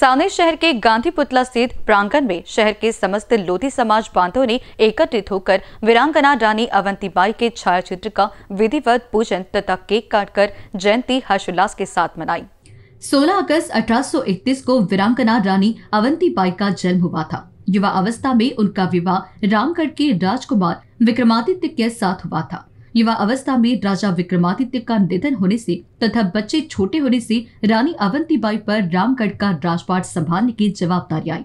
सावनेर शहर के गांधी पुतला स्थित प्रांगण में शहर के समस्त लोधी समाज बांधो ने एकत्रित होकर वीरांगना रानी अवंती बाई के छायाचित्र का विधिवत पूजन तथा केक काटकर जयंती हर्षोल्लास के साथ मनाई 16 अगस्त 1831 को वीरांगना रानी अवंती बाई का जन्म हुआ था युवा अवस्था में उनका विवाह रामगढ़ के राजकुमार विक्रमादित्य के साथ हुआ था युवा अवस्था में राजा विक्रमादित्य का निधन होने से तथा बच्चे छोटे होने से रानी अवंतीबाई पर रामगढ़ का राजपाट संभालने की जवाबदारी आई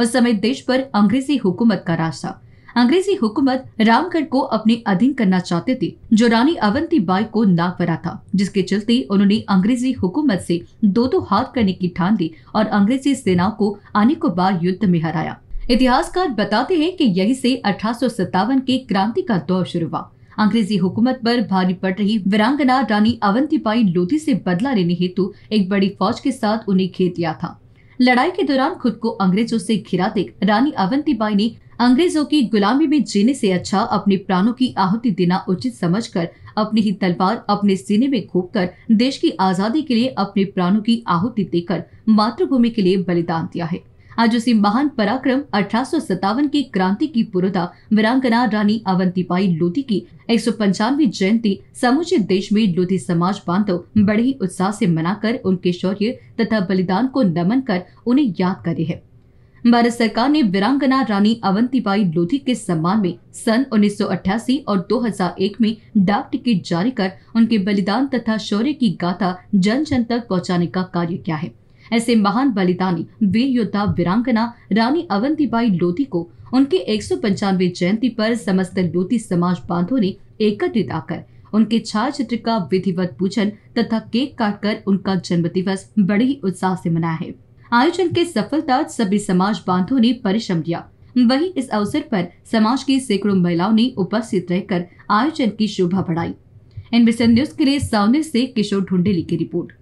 उस समय देश पर अंग्रेजी हुकूमत का राज था अंग्रेजी हुकूमत रामगढ़ को अपने अधीन करना चाहते थे जो रानी अवंतीबाई को नाक परा था जिसके चलते उन्होंने अंग्रेजी हुकूमत से दो दो हाथ करने की ठान दी और अंग्रेजी सेनाओं को अनेकों बार युद्ध में हराया इतिहासकार बताते हैं कि यही से अठारह के क्रांति का दौर शुरू हुआ अंग्रेजी हुकूमत पर भारी पड़ रही वीरांगना रानी अवंतीबाई लोधी से बदला लेने हेतु एक बड़ी फौज के साथ उन्हें घेर लिया था लड़ाई के दौरान खुद को अंग्रेजों से घिरा देख रानी अवंतीबाई ने अंग्रेजों की गुलामी में जीने से अच्छा अपने प्राणों की आहुति देना उचित समझकर अपनी ही तलवार अपने सीने में खोप देश की आजादी के लिए अपने प्राणों की आहुति देकर मातृभूमि के लिए बलिदान दिया है आज उसी महान पराक्रम अठारह की क्रांति की पूर्वता वीरांगना रानी अवंतीबाई लोधी की एक सौ पंचानवे जयंती समूचे देश में लोधी समाज बांधव बड़े ही उत्साह से मनाकर उनके शौर्य तथा बलिदान को नमन कर उन्हें याद करे है भारत सरकार ने वीरांगना रानी अवंतीबाई लोधी के सम्मान में सन 1988 और 2001 में डाक टिकट जारी कर उनके बलिदान तथा शौर्य की गाथा जन जन तक पहुंचाने का कार्य किया है ऐसे महान बलिदानी वीर योद्धा वीरांगना रानी अवंतीबाई लोधी को उनके एक जयंती पर समस्त लोधी समाज बांधो ने एकत्रित आकर उनके छायाचित्र का विधिवत पूजन तथा केक काटकर उनका जन्म दिवस बड़े ही उत्साह से मनाया है आयोजन के सफलता सभी समाज बांधो ने परिश्रम दिया वही इस अवसर पर समाज की सैकड़ों महिलाओं ने उपस्थित रहकर आयोजन की शोभा बढ़ाई एनबीसी न्यूज के लिए सावने से किशोर ढूंढेली की रिपोर्ट